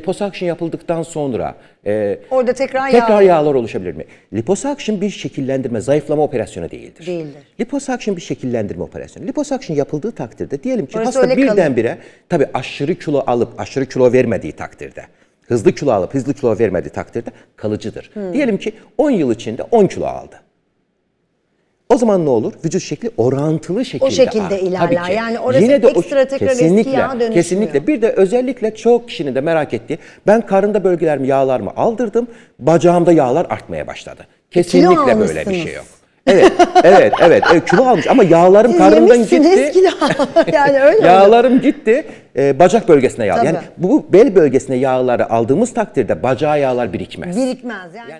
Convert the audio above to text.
Liposuction yapıldıktan sonra e, Orada tekrar, tekrar yağ- yağlar oluşabilir mi? Liposuction bir şekillendirme, zayıflama operasyonu değildir. Değildir. Liposuction bir şekillendirme operasyonu. Liposuction yapıldığı takdirde diyelim ki Orası hasta öyle kalın. birdenbire tabii aşırı kilo alıp aşırı kilo vermediği takdirde hızlı kilo alıp hızlı kilo vermediği takdirde kalıcıdır. Hmm. Diyelim ki 10 yıl içinde 10 kilo aldı zaman ne olur? Vücut şekli orantılı şekilde. O şekilde ağır. ilerler. Tabii ki. Yani orası Yine de ekstra tekrar kesinlikle, eski yağa dönüşmüyor. Kesinlikle. Bir de özellikle çok kişinin de merak ettiği ben karında bölgelerimi yağlarımı aldırdım. Bacağımda yağlar artmaya başladı. E, kesinlikle böyle bir şey yok. evet, evet, evet. evet kilo almış ama yağlarım Siz karnımdan gitti. Kilo. yani öyle yağlarım öyle. gitti. E, bacak bölgesine yağ. Tabii. Yani bu bel bölgesine yağları aldığımız takdirde bacağa yağlar birikmez. Birikmez yani. yani